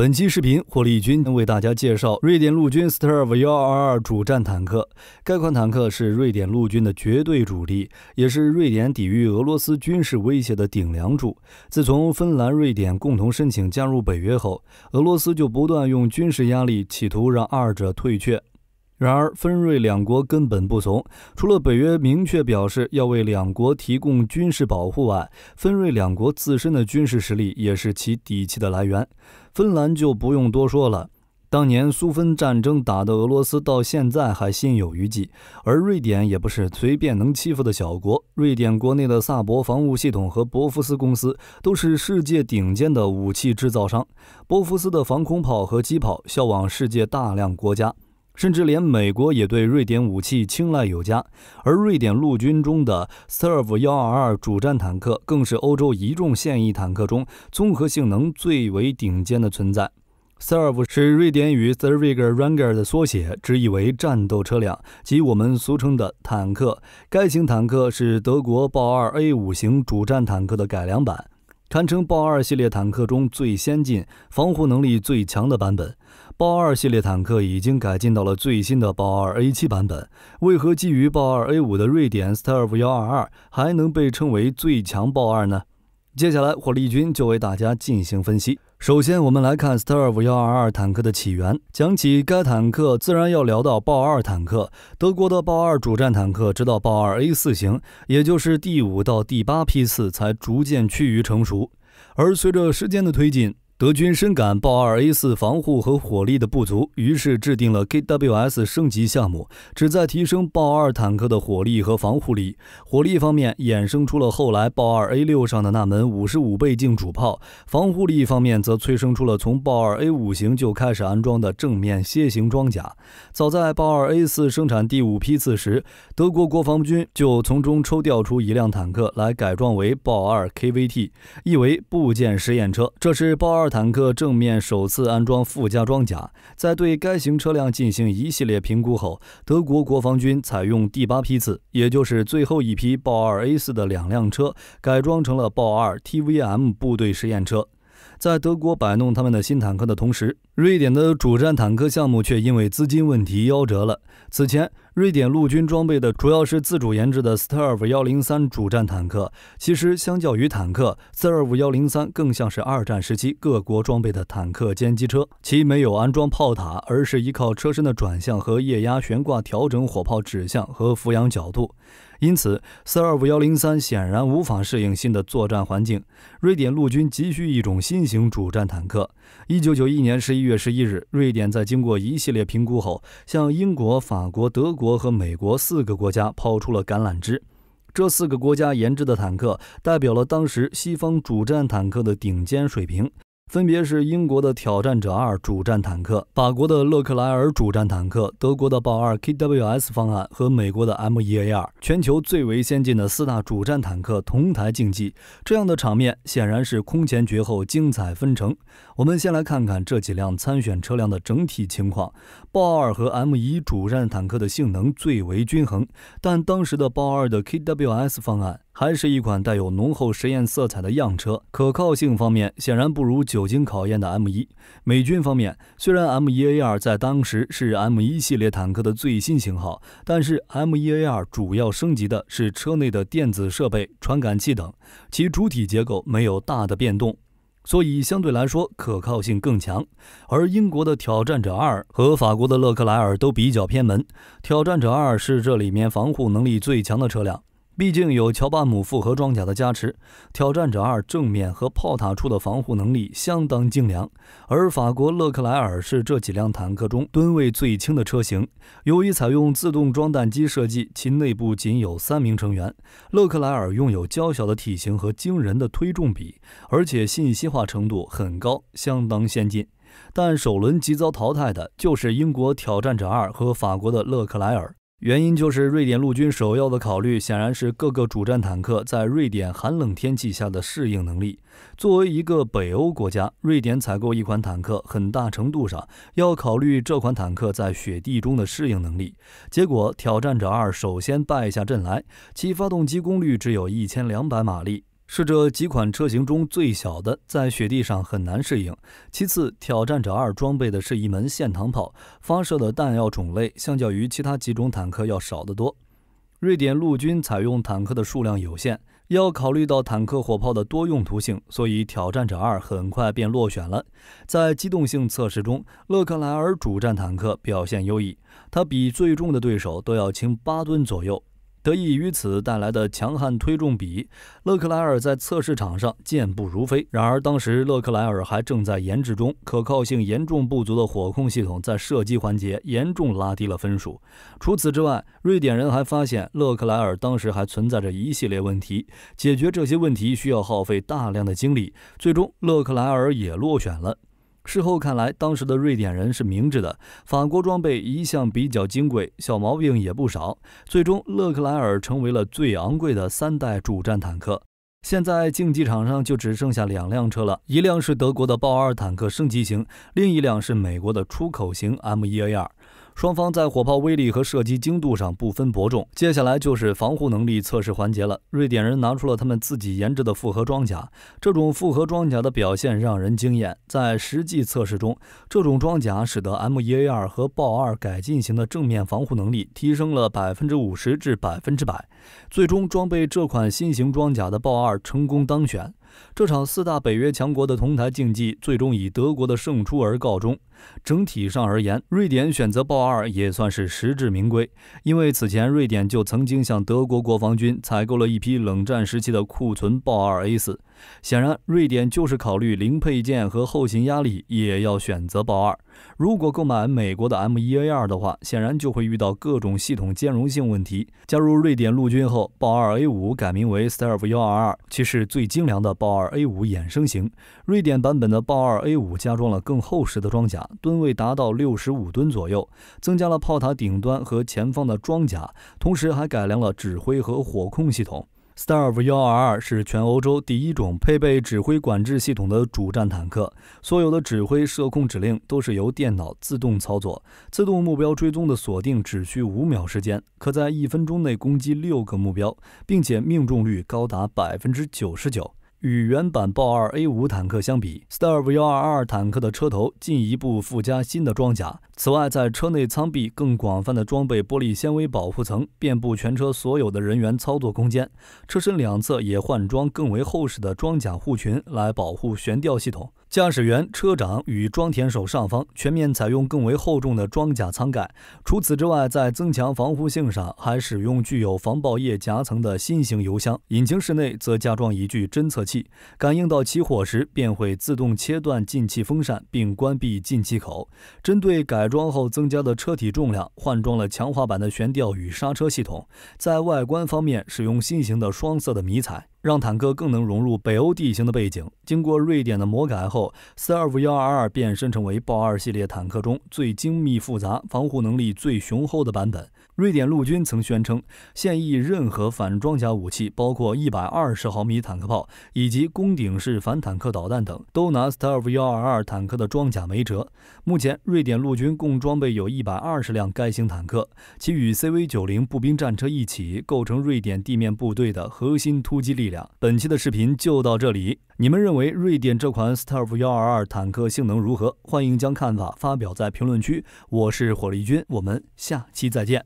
本期视频，霍利军为大家介绍瑞典陆军斯特 e 幺二二主战坦克。该款坦克是瑞典陆军的绝对主力，也是瑞典抵御俄罗斯军事威胁的顶梁柱。自从芬兰、瑞典共同申请加入北约后，俄罗斯就不断用军事压力企图让二者退却。然而，芬瑞两国根本不从。除了北约明确表示要为两国提供军事保护外，芬瑞两国自身的军事实力也是其底气的来源。芬兰就不用多说了，当年苏芬战争打的俄罗斯到现在还心有余悸。而瑞典也不是随便能欺负的小国，瑞典国内的萨博防务系统和博福斯公司都是世界顶尖的武器制造商，博福斯的防空炮和机炮销往世界大量国家。甚至连美国也对瑞典武器青睐有加，而瑞典陆军中的 SERV 幺二二主战坦克更是欧洲一众现役坦克中综合性能最为顶尖的存在。SERV 是瑞典语 SERVIGRANGER 的缩写，直意为战斗车辆即我们俗称的坦克。该型坦克是德国豹二 A 五型主战坦克的改良版，堪称豹二系列坦克中最先进、防护能力最强的版本。豹二系列坦克已经改进到了最新的豹二 A 七版本，为何基于豹二 A 五的瑞典 s t u r v 122还能被称为最强豹二呢？接下来火力军就为大家进行分析。首先，我们来看 s t u r v 122坦克的起源。讲起该坦克，自然要聊到豹二坦克。德国的豹二主战坦克直到豹二 A 四型，也就是第五到第八批次，才逐渐趋于成熟。而随着时间的推进，德军深感豹二 A 四防护和火力的不足，于是制定了 KWS 升级项目，旨在提升豹二坦克的火力和防护力。火力方面，衍生出了后来豹二 A 六上的那门五十五倍镜主炮；防护力方面，则催生出了从豹二 A 五型就开始安装的正面楔形装甲。早在豹二 A 四生产第五批次时，德国国防军就从中抽调出一辆坦克来改装为豹二 KVT，意为部件实验车。这是豹二。坦克正面首次安装附加装甲。在对该型车辆进行一系列评估后，德国国防军采用第八批次，也就是最后一批豹二 a 四的两辆车，改装成了豹二 t v m 部队试验车。在德国摆弄他们的新坦克的同时，瑞典的主战坦克项目却因为资金问题夭折了。此前。瑞典陆军装备的主要是自主研制的 s t u r v 103主战坦克。其实，相较于坦克 s t u r v 103更像是二战时期各国装备的坦克歼击车。其没有安装炮塔，而是依靠车身的转向和液压悬挂调整火炮指向和俯仰角度。因此 s t u r v 103显然无法适应新的作战环境。瑞典陆军急需一种新型主战坦克。一九九一年十一月十一日，瑞典在经过一系列评估后，向英国、法国、德国和美国四个国家抛出了橄榄枝。这四个国家研制的坦克代表了当时西方主战坦克的顶尖水平。分别是英国的挑战者二主战坦克、法国的勒克莱尔主战坦克、德国的豹二 KWS 方案和美国的 M1A2，全球最为先进的四大主战坦克同台竞技，这样的场面显然是空前绝后、精彩纷呈。我们先来看看这几辆参选车辆的整体情况。豹二和 M1 主战坦克的性能最为均衡，但当时的豹二的 KWS 方案。还是一款带有浓厚实验色彩的样车，可靠性方面显然不如久经考验的 M1。美军方面虽然 M1A2 在当时是 M1 系列坦克的最新型号，但是 M1A2 主要升级的是车内的电子设备、传感器等，其主体结构没有大的变动，所以相对来说可靠性更强。而英国的挑战者二和法国的勒克莱尔都比较偏门，挑战者二是这里面防护能力最强的车辆。毕竟有乔巴姆复合装甲的加持，挑战者二正面和炮塔处的防护能力相当精良。而法国勒克莱尔是这几辆坦克中吨位最轻的车型，由于采用自动装弹机设计，其内部仅有三名成员。勒克莱尔拥有娇小的体型和惊人的推重比，而且信息化程度很高，相当先进。但首轮即遭淘汰的就是英国挑战者二和法国的勒克莱尔。原因就是，瑞典陆军首要的考虑显然是各个主战坦克在瑞典寒冷天气下的适应能力。作为一个北欧国家，瑞典采购一款坦克，很大程度上要考虑这款坦克在雪地中的适应能力。结果，挑战者二首先败下阵来，其发动机功率只有一千两百马力。是这几款车型中最小的，在雪地上很难适应。其次，挑战者二装备的是一门线膛炮，发射的弹药种类相较于其他几种坦克要少得多。瑞典陆军采用坦克的数量有限，要考虑到坦克火炮的多用途性，所以挑战者二很快便落选了。在机动性测试中，勒克莱尔主战坦克表现优异，它比最重的对手都要轻八吨左右。得益于此带来的强悍推重比，勒克莱尔在测试场上健步如飞。然而，当时勒克莱尔还正在研制中，可靠性严重不足的火控系统在射击环节严重拉低了分数。除此之外，瑞典人还发现勒克莱尔当时还存在着一系列问题，解决这些问题需要耗费大量的精力。最终，勒克莱尔也落选了。事后看来，当时的瑞典人是明智的。法国装备一向比较金贵，小毛病也不少。最终，勒克莱尔成为了最昂贵的三代主战坦克。现在竞技场上就只剩下两辆车了，一辆是德国的豹二坦克升级型，另一辆是美国的出口型 M1A2。双方在火炮威力和射击精度上不分伯仲，接下来就是防护能力测试环节了。瑞典人拿出了他们自己研制的复合装甲，这种复合装甲的表现让人惊艳。在实际测试中，这种装甲使得 M1A2 和豹二改进型的正面防护能力提升了百分之五十至百分之百。最终，装备这款新型装甲的豹二成功当选。这场四大北约强国的同台竞技，最终以德国的胜出而告终。整体上而言，瑞典选择豹二也算是实至名归，因为此前瑞典就曾经向德国国防军采购了一批冷战时期的库存豹二 A 四。显然，瑞典就是考虑零配件和后勤压力，也要选择豹二。如果购买美国的 M1A2 的话，显然就会遇到各种系统兼容性问题。加入瑞典陆军后，豹二 A5 改名为 s t a r v 122，其是最精良的豹二 A5 衍生型。瑞典版本的豹二 A5 加装了更厚实的装甲。吨位达到六十五吨左右，增加了炮塔顶端和前方的装甲，同时还改良了指挥和火控系统。Stav r e 122是全欧洲第一种配备指挥管制系统的主战坦克，所有的指挥射控指令都是由电脑自动操作，自动目标追踪的锁定只需五秒时间，可在一分钟内攻击六个目标，并且命中率高达百分之九十九。与原版豹二 A 五坦克相比 s t a r v e 幺二二坦克的车头进一步附加新的装甲。此外，在车内舱壁更广泛的装备玻璃纤维保护层，遍布全车所有的人员操作空间。车身两侧也换装更为厚实的装甲护裙，来保护悬吊系统。驾驶员车长与装填手上方全面采用更为厚重的装甲舱盖。除此之外，在增强防护性上还使用具有防爆液夹层的新型油箱。引擎室内则加装一具侦测器，感应到起火时便会自动切断进气风扇并关闭进气口。针对改装后增加的车体重量，换装了强化版的悬吊与刹车系统。在外观方面，使用新型的双色的迷彩。让坦克更能融入北欧地形的背景。经过瑞典的魔改后 s 二五 r v 幺二二变身成为豹二系列坦克中最精密复杂、防护能力最雄厚的版本。瑞典陆军曾宣称，现役任何反装甲武器，包括120毫米坦克炮以及攻顶式反坦克导弹等，都拿 s t u r v e 幺二二坦克的装甲没辙。目前，瑞典陆军共装备有一百二十辆该型坦克，其与 CV 九零步兵战车一起构成瑞典地面部队的核心突击力。本期的视频就到这里，你们认为瑞典这款 s t a r f 122坦克性能如何？欢迎将看法发表在评论区。我是火力军，我们下期再见。